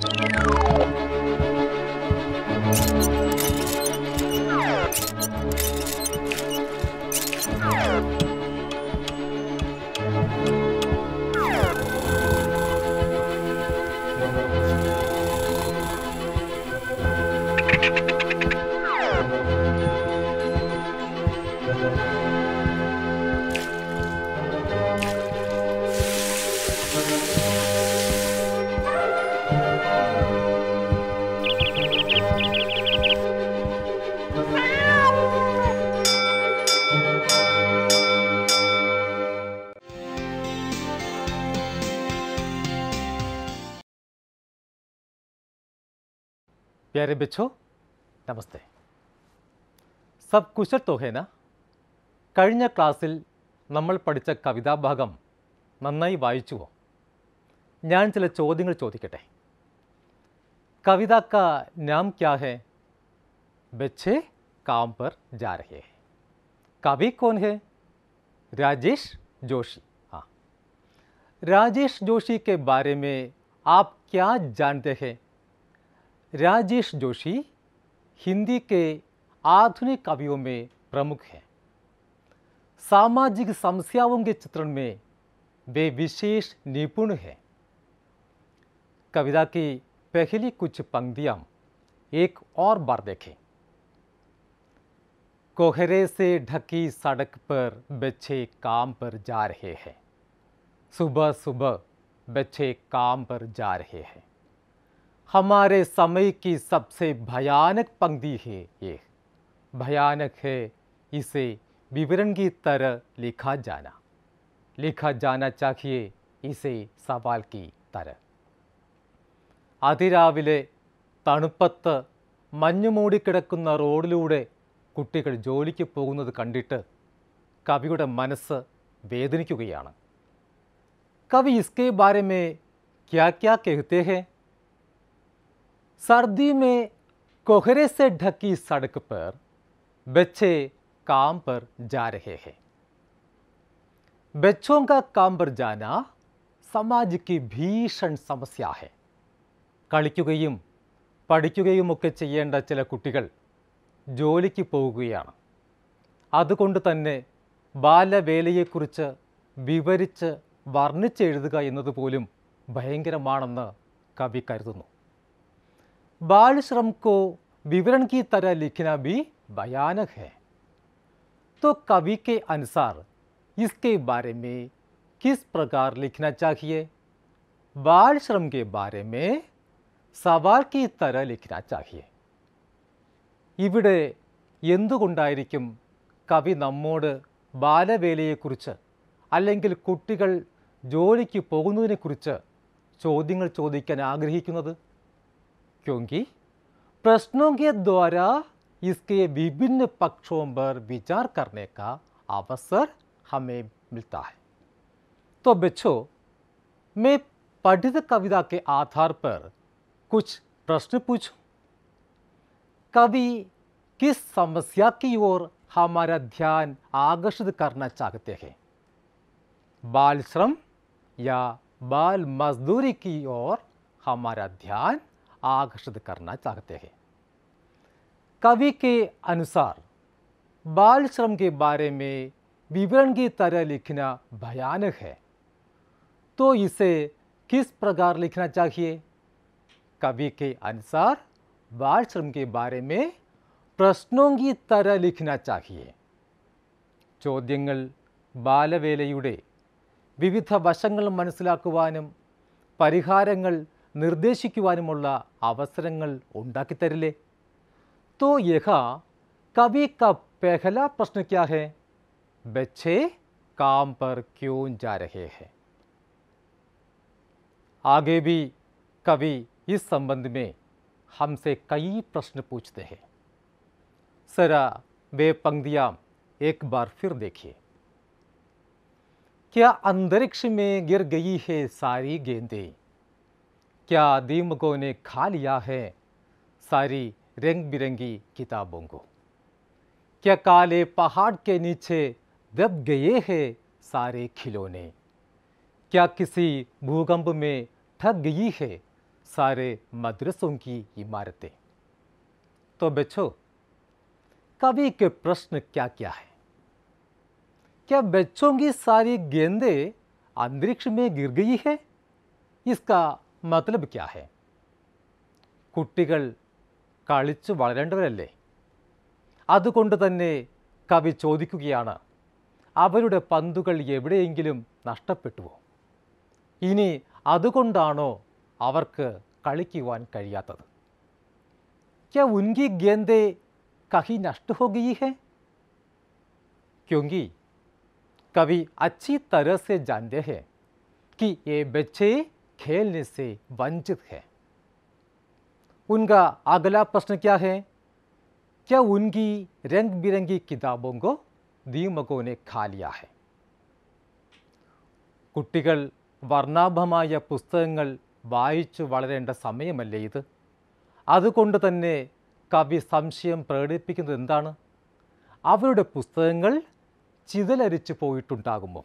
Thank you. प्यारे बिच्छू नमस्ते सब कुशल तो है ना कई क्लास नाम पढ़ कविता भाग नाई वाईचो या चल चोद चोदिके कविता का नाम क्या है बच्चे काम पर जा रहे हैं कवि कौन है राजेश जोशी हाँ राजेश जोशी के बारे में आप क्या जानते हैं राजेश जोशी हिंदी के आधुनिक कवियों में प्रमुख हैं सामाजिक समस्याओं के चित्रण में वे विशेष निपुण हैं कविता की पहली कुछ पंक्तियां एक और बार देखें कोहरे से ढकी सड़क पर बच्चे काम पर जा रहे हैं सुबह सुबह बच्चे काम पर जा रहे हैं हमारे समय की सबसे भयानक पंक्ति है ये भयानक है इसे विवरण की तरह लिखा जाना लिखा जाना चाहिए इसे സവാൽ की तरह അതിരാവിലെ തണുപ്പത്ത് മഞ്ഞുമൂടിക്കിടക്കുന്ന റോഡിലൂടെ കുട്ടികൾ ജോലിക്ക് പോകുന്നത് കണ്ടിട്ട് കവിയുടെ മനസ്സ് വേദനിക്കുകയാണ് കവി ഇസ്കെ ബാരെ മേ ക്യാ ക്യാ कहते हैं सर्दी में कोहरे से ढकी सड़क पर बच्चे काम पर जा रहे हैं बच्चों का काम पर जाना സമാജ് കി ഭീഷൺ സമസ്യാഹെ കളിക്കുകയും പഠിക്കുകയുമൊക്കെ ചെയ്യേണ്ട ചില കുട്ടികൾ ജോലിക്ക് പോവുകയാണ് അതുകൊണ്ട് തന്നെ ബാലവേലയെക്കുറിച്ച് വിവരിച്ച് വർണ്ണിച്ചെഴുതുക എന്നതുപോലും ഭയങ്കരമാണെന്ന് കവി കരുതുന്നു बाल श्रम को विवरण की तरह लिखना भी भयानक है तो कवि के अनुसार इसके बारे में किस प्रकार लिखना चाहिए बाल श्रम के बारे में സവാൾ കി തര ലിഖിന ചാഹിയെ ഇവിടെ എന്തുകൊണ്ടായിരിക്കും കവി നമ്മോട് ബാലവേലയെക്കുറിച്ച് അല്ലെങ്കിൽ കുട്ടികൾ ജോലിക്ക് പോകുന്നതിനെക്കുറിച്ച് ചോദ്യങ്ങൾ ചോദിക്കാൻ ആഗ്രഹിക്കുന്നത് क्योंकि प्रश्नों के द्वारा इसके विभिन्न पक्षों पर विचार करने का अवसर हमें मिलता है तो बच्चों मैं पठित कविता के आधार पर कुछ प्रश्न पूछूं कवि किस समस्या की ओर हमारा ध्यान आकर्षित करना चाहते हैं बाल श्रम या बाल मजदूरी की ओर हमारा ध्यान आकर्षित करना चाहते हैं कवि के अनुसार बाल श्रम के बारे में विवरण की तरह लिखना भयानक है तो इसे किस प्रकार लिखना चाहिए कवि के अनुसार बाल श्रम के बारे में की तरह लिखना चाहिए चौद्य ബാലവേലയുടെ विविध वश മനസ്സിലാക്കുവാനും परहारे निर्देश उतरल तो यह कवि का पहला प्रश्न क्या है बच्चे काम पर क्यों जा रहे हैं आगे भी कवि इस संबंध में हमसे कई प्रश्न पूछते हैं सरा वे पंक्तियां एक बार फिर देखिए क्या अंतरिक्ष में गिर गई है सारी गेंदें क्या दीमकों ने खा लिया है सारी रंग बिरंगी किताबों को क्या काले पहाड़ के नीचे दब गए हैं सारे खिलौने क्या किसी भूकंप में ठग गई है सारे मदरसों की इमारतें तो बच्चों कवि के प्रश्न क्या क्या है क्या बच्चों की सारी गेंदे अंतरिक्ष में गिर गई है इसका മത്ലബ് ക്യാ ഹെ കുട്ടികൾ കളിച്ചു വളരേണ്ടവരല്ലേ അതുകൊണ്ട് തന്നെ കവി ചോദിക്കുകയാണ് അവരുടെ പന്തുകൾ എവിടെയെങ്കിലും നഷ്ടപ്പെട്ടുവോ ഇനി അതുകൊണ്ടാണോ അവർക്ക് കളിക്കുവാൻ കഴിയാത്തത് ക്യാ ഉൻകി ഗേന്തേ കഹി നഷ്ട ഹെ ഗയി കവി അച്ചി തരസെ ജാന്തേ ഹെ കി ഏ ബച്ചേ खेलने से वंचित है उनका अगला प्रश्न क्या है क्या उनकी रंग बिरंगी किताबों को ദീമകോനെ ने खा लिया है കുട്ടികൾ വർണ്ണാഭമായ പുസ്തകങ്ങൾ വായിച്ചു വളരേണ്ട സമയമല്ലേ ഇത് അതുകൊണ്ട് തന്നെ കവി സംശയം പ്രകടിപ്പിക്കുന്നത് എന്താണ് അവരുടെ പുസ്തകങ്ങൾ ചിതലരിച്ചു പോയിട്ടുണ്ടാകുമോ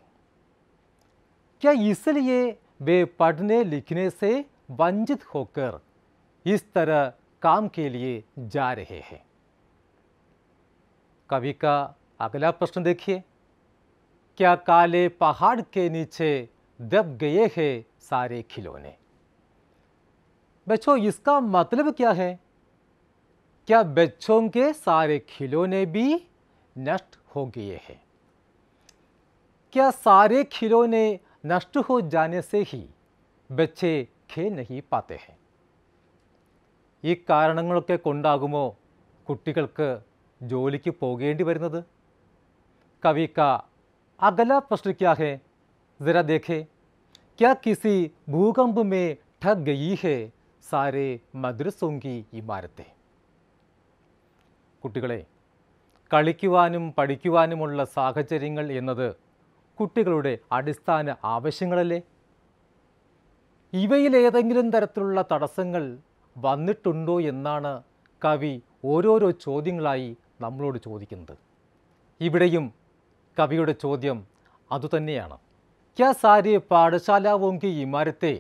ക്യാ ഇസലിയെ वे पढ़ने लिखने से वंचित होकर इस तरह काम के लिए जा रहे हैं कवि का अगला प्रश्न देखिए क्या काले पहाड़ के नीचे दब गए हैं सारे खिलौने बच्चों इसका मतलब क्या है क्या बच्चों के सारे खिलौने भी नष्ट हो गए हैं क्या सारे खिलौने नष्ट हो जाने से ही बच्चे खेल नहीं पाते हैं ഈ കാരണങ്ങളൊക്കെ കൊണ്ടാകുമോ കുട്ടികൾക്ക് ജോലിക്ക് പോകേണ്ടി വരുന്നത് കവിക്ക അകല പ്രശ്നിക്കാഹെ ജര ദേഖേ ക്യാ കിസി ഭൂകമ്പ് മേ ഠക് ഗീ ഹെ സാരെ മദ്രസോങ്കി ഇമാരത്തെ കുട്ടികളെ കളിക്കുവാനും പഠിക്കുവാനുമുള്ള സാഹചര്യങ്ങൾ എന്നത് കുട്ടികളുടെ അടിസ്ഥാന ആവശ്യങ്ങളല്ലേ ഇവയിലേതെങ്കിലും തരത്തിലുള്ള തടസ്സങ്ങൾ വന്നിട്ടുണ്ടോ എന്നാണ് കവി ഓരോരോ ചോദ്യങ്ങളായി നമ്മളോട് ചോദിക്കുന്നത് ഇവിടെയും കവിയുടെ ചോദ്യം അതുതന്നെയാണ് ക്യാ സാരി വോങ്കി ഇമാരത്തെ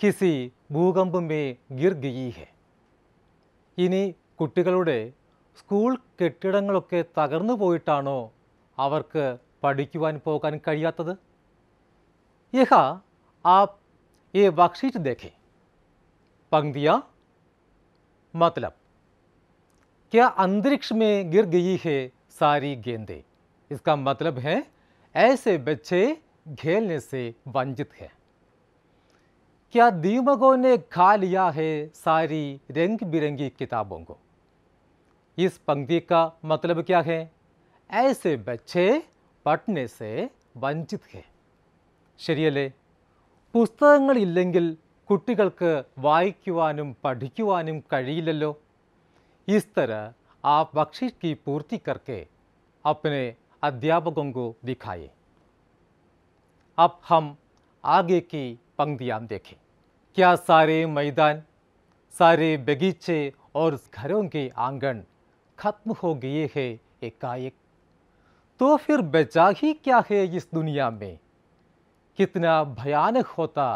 കിസി ഭൂകമ്പമേ ഗിർ ഗയി ഇനി കുട്ടികളുടെ സ്കൂൾ കെട്ടിടങ്ങളൊക്കെ തകർന്നു പോയിട്ടാണോ അവർക്ക് पढ़ी कहिया यह आप ये वर्कशीट देखें पंक्तियाँ मतलब क्या अंतरिक्ष में गिर गई है सारी गेंदें इसका मतलब है ऐसे बच्चे खेलने से वंचित हैं क्या दीमकों ने खा लिया है सारी रंग बिरंगी किताबों को इस पंक्ति का मतलब क्या है ऐसे बच्चे പഠനെ വഞ്ചിത് ഹെ शरीर പുസ്തകങ്ങളില്ലെങ്കിൽ कुछ വായിക്കുവാനും पढ़ान कहलो इस तरह आप बख्शिश की पूर्ति करके अपने अध्यापकों को दिखाए अब हम आगे की पंक्तियाँ देखें क्या सारे मैदान सारे बगीचे और घरों के आंगन खत्म हो गए हैं एकाएक तो फिर बेचाही क्या है इस दुनिया में कितना भयानक होता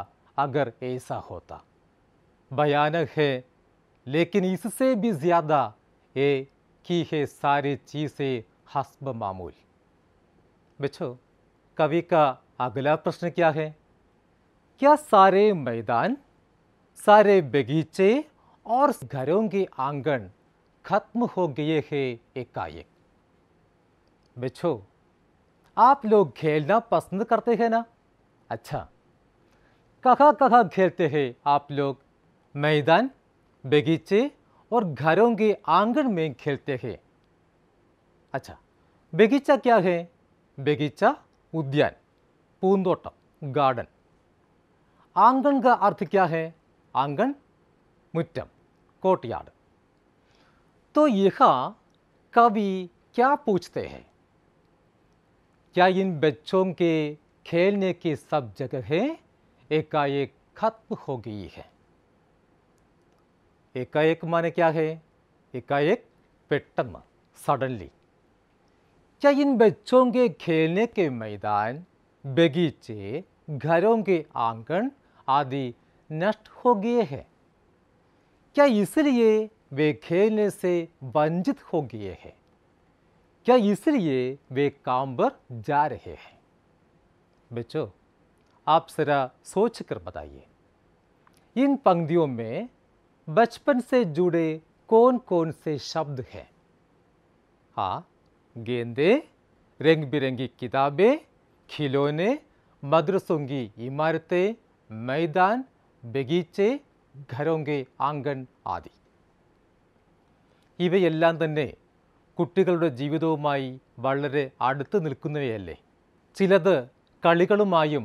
अगर ऐसा होता भयानक है लेकिन इससे भी ज़्यादा ये की है सारी चीज़ें हसब मामूल बिछो कवि का अगला प्रश्न क्या है क्या सारे मैदान सारे बगीचे और घरों के आंगन खत्म हो गए हैं एकाएक बिच्छू आप लोग खेलना पसंद करते हैं ना अच्छा कहाँ कहाँ खेलते हैं आप लोग मैदान बगीचे और घरों के आंगन में खेलते हैं अच्छा बगीचा क्या है बगीचा उद्यान पूंदोटम गार्डन आंगन का अर्थ क्या है आंगन मुट्टम कोटयार्ड तो यहाँ कवि क्या पूछते हैं क्या इन बच्चों के खेलने की सब जगहें एकाएक खत्म हो गई है एकाएक माने क्या है एकाएक पेटम सडनली क्या इन बच्चों के खेलने के मैदान बगीचे घरों के आंगन आदि नष्ट हो गए हैं क्या इसलिए वे खेलने से वंचित हो गए हैं क्या इसलिए वे काम पर जा रहे हैं बच्चों आप जरा सोच कर बताइए इन पंक्तियों में बचपन से जुड़े कौन कौन से शब्द हैं हाँ गेंदे रंग बिरंगी किताबें खिलौने मदरसों की इमारतें मैदान बगीचे घरों के आंगन आदि इवेल കുട്ടികളുടെ ജീവിതവുമായി വളരെ അടുത്ത് നിൽക്കുന്നവയല്ലേ ചിലത് കളികളുമായും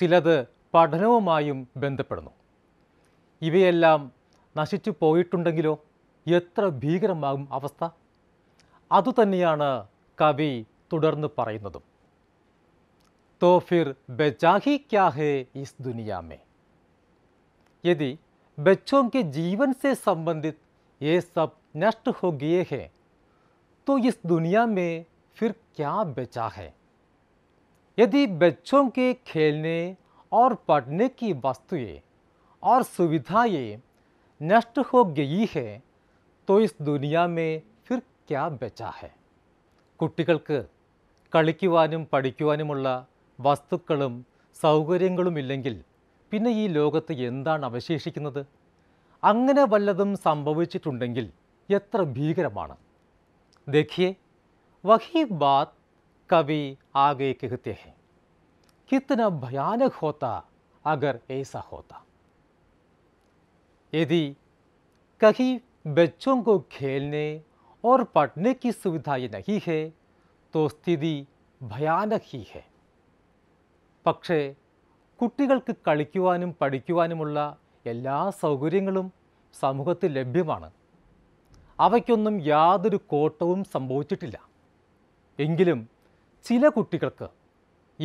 ചിലത് പഠനവുമായും ബന്ധപ്പെടുന്നു ഇവയെല്ലാം നശിച്ചു പോയിട്ടുണ്ടെങ്കിലോ എത്ര ഭീകരമാകും അവസ്ഥ അതുതന്നെയാണ് കവി തുടർന്ന് പറയുന്നതും തോഫിർ ഫിർ ക്യാഹേ ഇസ് ദുനിയാമേ യതി ബച്ചോം ജീവൻസെ ജീവൻ സെ സംബന്ധിത് ये सब नष्ट हो गए हैं तो इस दुनिया में फिर क्या बचा है यदि बच्चों के खेलने और पढ़ने की वस्तुएं और सुविधाएं नष्ट हो गई है तो इस दुनिया में फिर क्या बचा है കുട്ടികൾക്ക് കളിക്കുവാനും പഠിക്കുവാനുമുള്ള വസ്തുക്കളും സൗകര്യങ്ങളുമില്ലെങ്കിൽ പിന്നെ ഈ ലോകത്ത് എന്താണ് അവശേഷിക്കുന്നത് അങ്ങനെ വല്ലതും സംഭവിച്ചിട്ടുണ്ടെങ്കിൽ എത്ര ഭീകരമാണ് देखिए वही बात कवि आगे कहते हैं कितना भयानक होता अगर ऐसा होता यदि कहीं बच्चों को खेलने और पढ़ने की सुविधाएं नहीं है तो स्थिति ഭയാനക ഹീ ഹെ പക്ഷേ കുട്ടികൾക്ക് കളിക്കുവാനും പഠിക്കുവാനുമുള്ള എല്ലാ സൗകര്യങ്ങളും സമൂഹത്തിൽ ലഭ്യമാണ് അവയ്ക്കൊന്നും യാതൊരു കോട്ടവും സംഭവിച്ചിട്ടില്ല എങ്കിലും ചില കുട്ടികൾക്ക്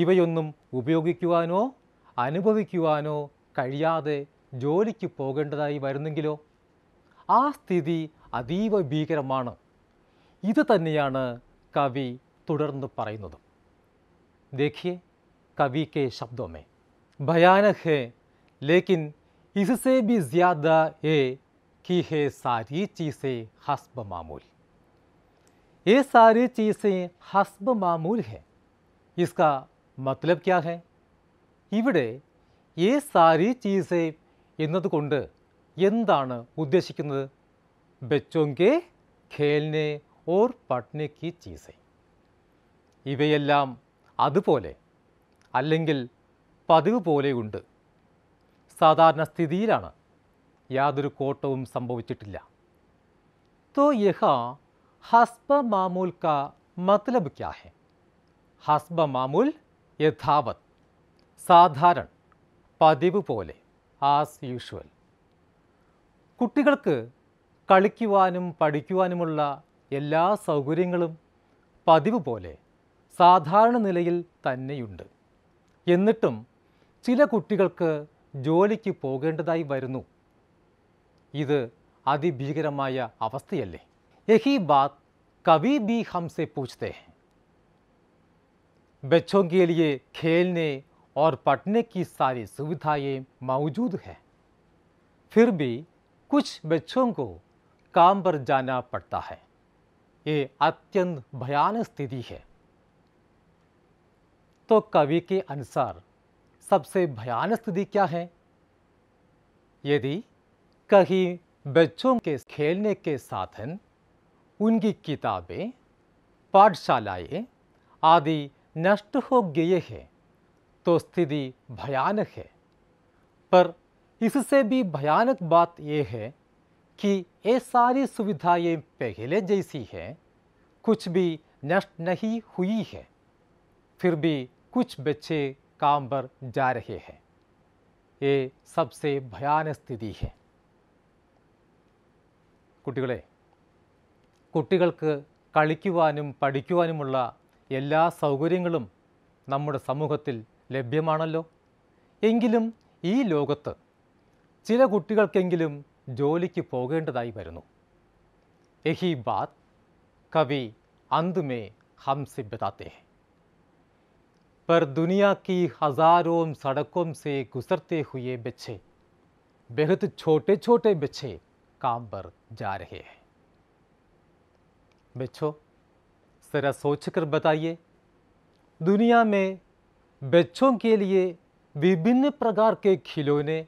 ഇവയൊന്നും ഉപയോഗിക്കുവാനോ അനുഭവിക്കുവാനോ കഴിയാതെ ജോലിക്ക് പോകേണ്ടതായി വരുന്നെങ്കിലോ ആ സ്ഥിതി അതീവ ഭീകരമാണ് ഇത് തന്നെയാണ് കവി തുടർന്ന് പറയുന്നത് देखिए कवि के शब्दों में भयानक है लेकिन इससे भी ज़्यादा कि है सारी चीज़ें हसब मामूल ये सारी चीज़ें हसब मामूल हैं इसका मतलब क्या है ഇവിടെ ഏ സാരി ചീസെ എന്നതുകൊണ്ട് എന്താണ് ഉദ്ദേശിക്കുന്നത് ബച്ചോങ്കെ ഖേൽനെ ഓർ പട്നയ്ക്ക് ചീസെ ഇവയെല്ലാം അതുപോലെ അല്ലെങ്കിൽ പതിവ് പോലെയുണ്ട് സാധാരണ സ്ഥിതിയിലാണ് യാതൊരു കോട്ടവും സംഭവിച്ചിട്ടില്ല തോ യഹ ഹസ്ബ മാമൂൽ കാ മത്ലബ് ക്യാഹെ ഹസ്ബ മാമൂൽ യഥാവത് സാധാരണ പതിവ് പോലെ ആസ് യൂഷ്വൽ കുട്ടികൾക്ക് കളിക്കുവാനും പഠിക്കുവാനുമുള്ള എല്ലാ സൗകര്യങ്ങളും പതിവ് പോലെ സാധാരണ നിലയിൽ തന്നെയുണ്ട് എന്നിട്ടും ചില കുട്ടികൾക്ക് ജോലിക്ക് പോകേണ്ടതായി വരുന്നു ഇത് അതിഭീകരമായ അവസ്ഥയല്ലേ യഹി ബാത് കവി ബി ഹംസെ പൂച്ഛത്തെ बच्चों के लिए खेलने और पढ़ने की सारी सुविधाएं मौजूद हैं फिर भी कुछ बच्चों को काम पर जाना पड़ता है ये अत्यंत भयानक स्थिति है तो कवि के अनुसार सबसे भयानक स्थिति क्या है यदि कहीं बच्चों के खेलने के साधन उनकी किताबें पाठशालाएं आदि नष्ट हो गए हैं तो स्थिति भयानक है पर इससे भी भयानक बात यह है कि ये सारी सुविधाएं पहले जैसी हैं कुछ भी नष्ट नहीं हुई है फिर भी कुछ बच्चे काम पर जा रहे हैं ये सबसे भयानक स्थिति है കുട്ടികളെ കുട്ടികൾക്ക് കളിക്കുവാനും പഠിക്കുവാനുമുള്ള എല്ലാ സൗകര്യങ്ങളും നമ്മുടെ സമൂഹത്തിൽ ലഭ്യമാണല്ലോ എങ്കിലും ഈ ലോകത്ത് ചില കുട്ടികൾക്കെങ്കിലും ജോലിക്ക് പോകേണ്ടതായി വരുന്നു എഹി ബാത് കവി അന്തുമേ ഹംസി പർ ദുനിയാക്കി ഹസാരോം സടക്കോം സേ ഗുസർത്തേ ഹുയേ ബച്ചേ ബഹത്ത് ഛോട്ടെ ഛോട്ടെ ബച്ചേ काम पर जा रहे हैं बच्चों ज़रा सोच कर बताइए दुनिया में बच्चों के लिए विभिन्न प्रकार के खिलौने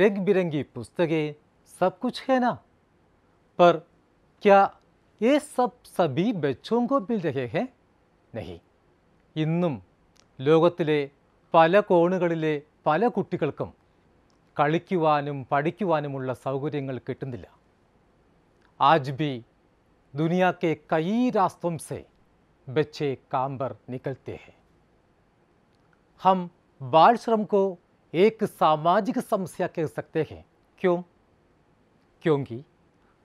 रंग बिरंगी पुस्तकें सब कुछ है ना पर क्या ये सब सभी बच्चों को मिल रहे हैं नहीं इन लोक पल कोण पल कुम കളിക്കുവാനും पढ़ान सौकर्य कज भी दुनिया के कई रास्तों से बच्चे काम पर निकलते हैं हम बाल श्रम को एक सामाजिक समस्या कह सकते हैं क्यों क्योंकि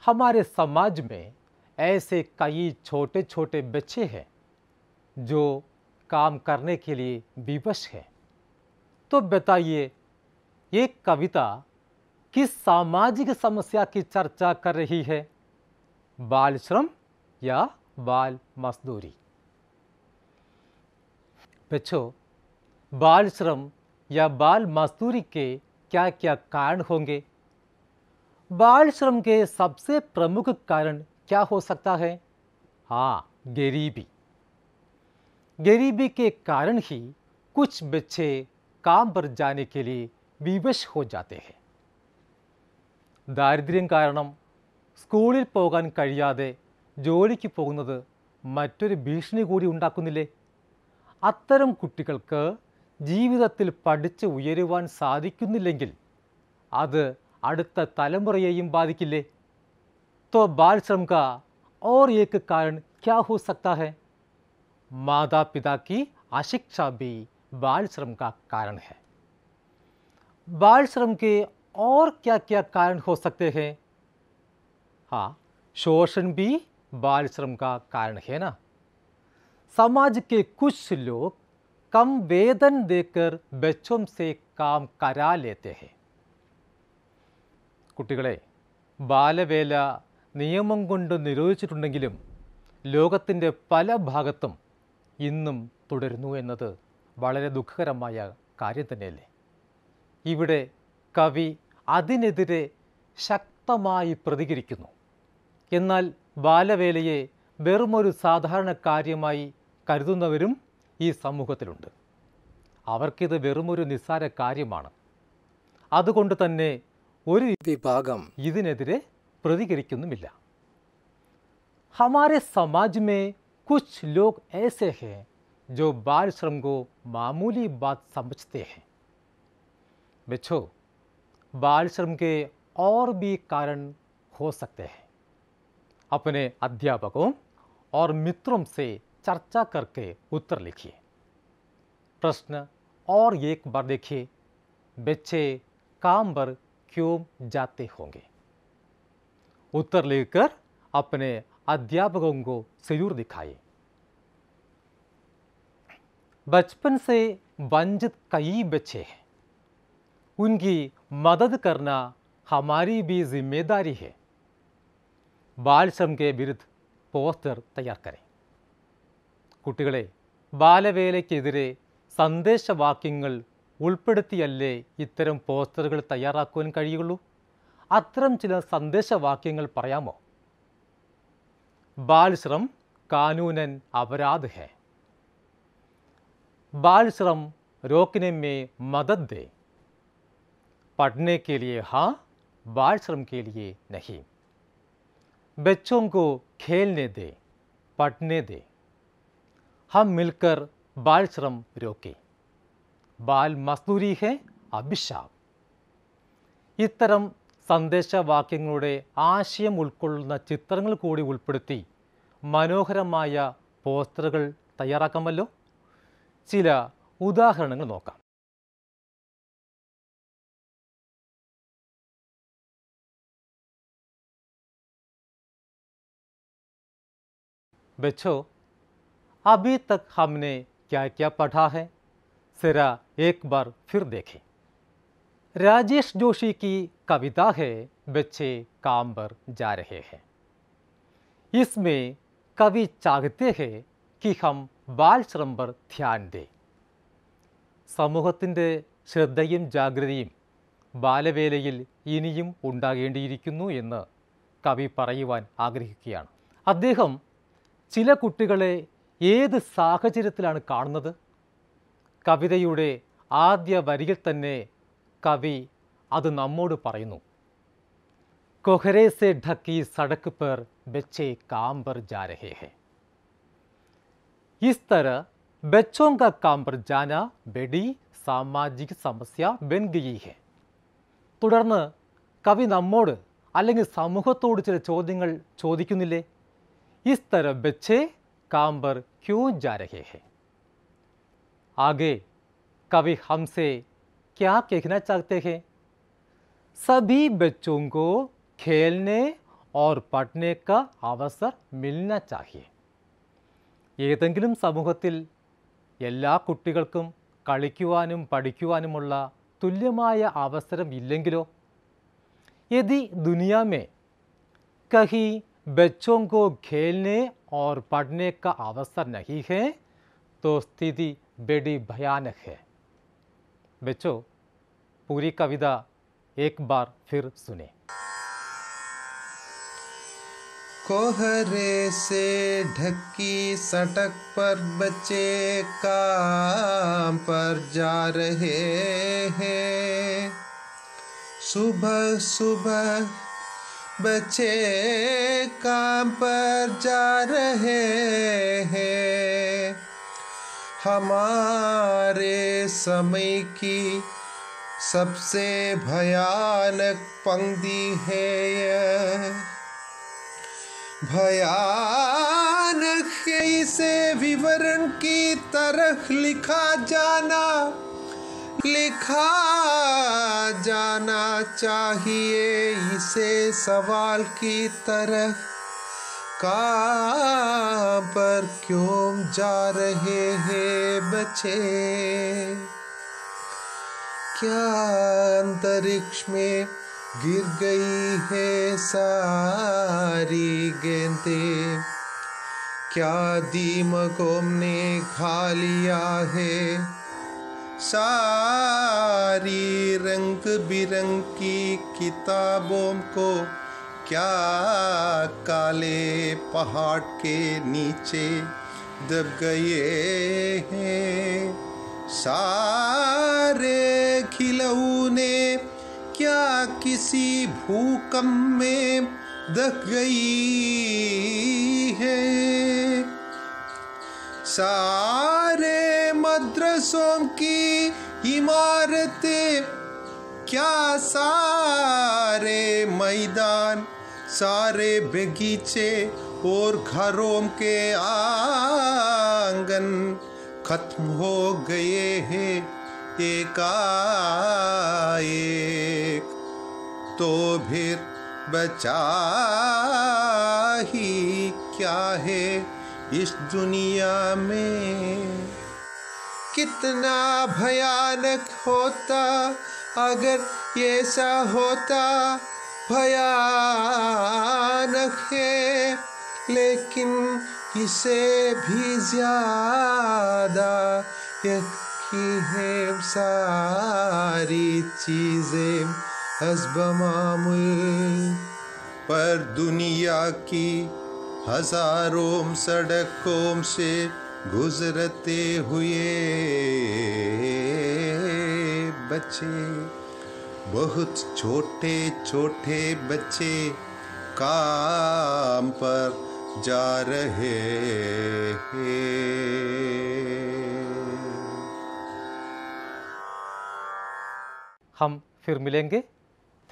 हमारे समाज में ऐसे कई छोटे छोटे बच्चे हैं जो काम करने के लिए विवश हैं तो बताइए ये कविता किस सामाजिक समस्या की चर्चा कर रही है बाल श्रम या बाल मजदूरी बच्चों बाल श्रम या बाल मजदूरी के क्या क्या कारण होंगे बाल श्रम के सबसे प्रमुख कारण क्या हो सकता है हाँ गरीबी गरीबी के कारण ही कुछ बच्चे काम पर जाने के लिए വിവശ് ഹോ ജാത്തേ ഹെ ദാരിദ്ര്യം കാരണം സ്കൂളിൽ പോകാൻ കഴിയാതെ ജോലിക്ക് പോകുന്നത് മറ്റൊരു ഭീഷണി കൂടി ഉണ്ടാക്കുന്നില്ലേ അത്തരം കുട്ടികൾക്ക് ജീവിതത്തിൽ പഠിച്ച് ഉയരുവാൻ സാധിക്കുന്നില്ലെങ്കിൽ അത് അടുത്ത തലമുറയെയും ബാധിക്കില്ലേ തോ ബാൽശ്രം കാ ഓർ ഏക്ക് കാരണം ക്യാ ഹോ സക്താ ഹെ മാതാപിതാക്കി കി അശിക്ഷ ബി ബാൽശ്രം കാ കാരൺ ഹെ बाल श्रम के और क्या क्या कारण हो सकते हैं हाँ शोषण भी बाल श्रम का कारण है ना समाज के कुछ लोग कम वेतन देकर बच्चों से काम करा लेते हैं കുട്ടികളെ ബാലവേല നിയമം കൊണ്ട് നിരോധിച്ചിട്ടുണ്ടെങ്കിലും ലോകത്തിൻ്റെ പല ഭാഗത്തും ഇന്നും തുടരുന്നു എന്നത് വളരെ ദുഃഖകരമായ കാര്യം തന്നെയല്ലേ ഇവിടെ കവി അതിനെതിരെ ശക്തമായി പ്രതികരിക്കുന്നു എന്നാൽ ബാലവേലയെ വെറുമൊരു സാധാരണ കാര്യമായി കരുതുന്നവരും ഈ സമൂഹത്തിലുണ്ട് അവർക്കിത് വെറുമൊരു നിസ്സാര കാര്യമാണ് അതുകൊണ്ട് തന്നെ ഒരു വിഭാഗം ഇതിനെതിരെ പ്രതികരിക്കുന്നുമില്ല हमारे समाज में कुछ लोग ऐसे हैं जो बाल श्रम को मामूली बात समझते हैं बिच्छू बाल श्रम के और भी कारण हो सकते हैं अपने अध्यापकों और मित्रों से चर्चा करके उत्तर लिखिए प्रश्न और एक बार देखिए बच्चे काम पर क्यों जाते होंगे उत्तर लेकर अपने अध्यापकों को जरूर दिखाइए बचपन से वंचित कई बच्चे हैं उनकी मदद करना हमारी भी जिम्मेदारी है ബാൽ ശ്രം കെ വിരുദ്ധ് പോസ്റ്റർ തയ്യാറാക്കരെ കുട്ടികളെ ബാലവേലയ്ക്കെതിരെ സന്ദേശവാക്യങ്ങൾ ഉൾപ്പെടുത്തിയല്ലേ ഇത്തരം പോസ്റ്ററുകൾ തയ്യാറാക്കുവാൻ കഴിയുള്ളൂ അത്തരം ചില സന്ദേശവാക്യങ്ങൾ പറയാമോ ബാൽശ്രം കാനൂനൻ അപരാധ് ഹെ ബാൽശ്രം രോക്കിനെ മേ മദദ് ദേ पढ़ने के लिए हाँ बाल श्रम के लिए नहीं बच्चों को खेलने दें पढ़ने दें हम मिलकर बाल श्रम रोकें ബാൽ മസ്നൂരി ഹെ അഭിഷാബ് ഇത്തരം സന്ദേശവാക്യങ്ങളുടെ ആശയം ഉൾക്കൊള്ളുന്ന ചിത്രങ്ങൾ കൂടി ഉൾപ്പെടുത്തി മനോഹരമായ പോസ്റ്ററുകൾ തയ്യാറാക്കാമല്ലോ ചില ഉദാഹരണങ്ങൾ നോക്കാം बच्चों अभी तक हमने क्या क्या पढ़ा है सिरा एक बार फिर देखें राजेश जोशी की कविता है बच्चे काम पर जा रहे हैं इसमें कवि चाहते हैं कि हम बाल श्रम पर ध्यान दें समूह श्रद्धा जागृत बालवेल इन उ कवि पर आग्रह अद्हम ചില കുട്ടികളെ ഏത് സാഹചര്യത്തിലാണ് കാണുന്നത് കവിതയുടെ ആദ്യ വരിയിൽ തന്നെ കവി അത് നമ്മോട് പറയുന്നു കൊഹരേസെ സെ ഢക്കി സടക്ക് പേർ ബച്ചേ കാമ്പർ പർ ജാ രഹേ ഹെ इस तरह का काम पर जाना ബെഡി സാമാജിക സമസ്യ ബെൻഗിഹെ തുടർന്ന് കവി നമ്മോട് അല്ലെങ്കിൽ സമൂഹത്തോട് ചില ചോദ്യങ്ങൾ ചോദിക്കുന്നില്ലേ इस तरफ बच्चे काम पर क्यों जा रहे हैं आगे कवि हमसे क्या कहना चाहते हैं सभी बच्चों को खेलने और पढ़ने का अवसर मिलना चाहिए ऐसी समूह एला कुछ കളിക്കുവാനും പഠിക്കുവാനുമുള്ള തുല്യമായ അവസരം यदि दुनिया में कहीं बच्चों को खेलने और पढ़ने का अवसर नहीं है तो स्थिति बड़ी भयानक है बच्चों पूरी कविता एक बार फिर सुने कोहरे से ढकी सड़क पर बच्चे काम पर जा रहे हैं सुबह सुबह बच्चे काम पर जा रहे हैं हमारे समय की सबसे भयानक पंक्ति है यह भयानक इसे विवरण की तरह लिखा जाना लिखा जाना चाहिए इसे सवाल की तरह कहाँ पर क्यों जा रहे हैं बच्चे क्या अंतरिक्ष में गिर गई है सारी गेंदे क्या दीमकों ने खा लिया है सारी रंग बिरंग की किताबों को क्या काले पहाड़ के नीचे दब गए हैं सारे खिलौने क्या किसी भूकंप में दब गई है सारे बरसों की इमारत क्या सारे मैदान सारे बगीचे और घरों के आंगन खत्म हो गए हैं एकाएक तो फिर बचा ही क्या है इस दुनिया में कितना भयानक होता अगर ये सा होता भयानक है लेकिन इसे भी ज्यादा यकी है सारी चीज़ें मामूल पर दुनिया की हजारों सड़कों से गुजरते हुए बच्चे बहुत छोटे छोटे बच्चे काम पर जा रहे हम फिर मिलेंगे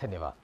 धन्यवाद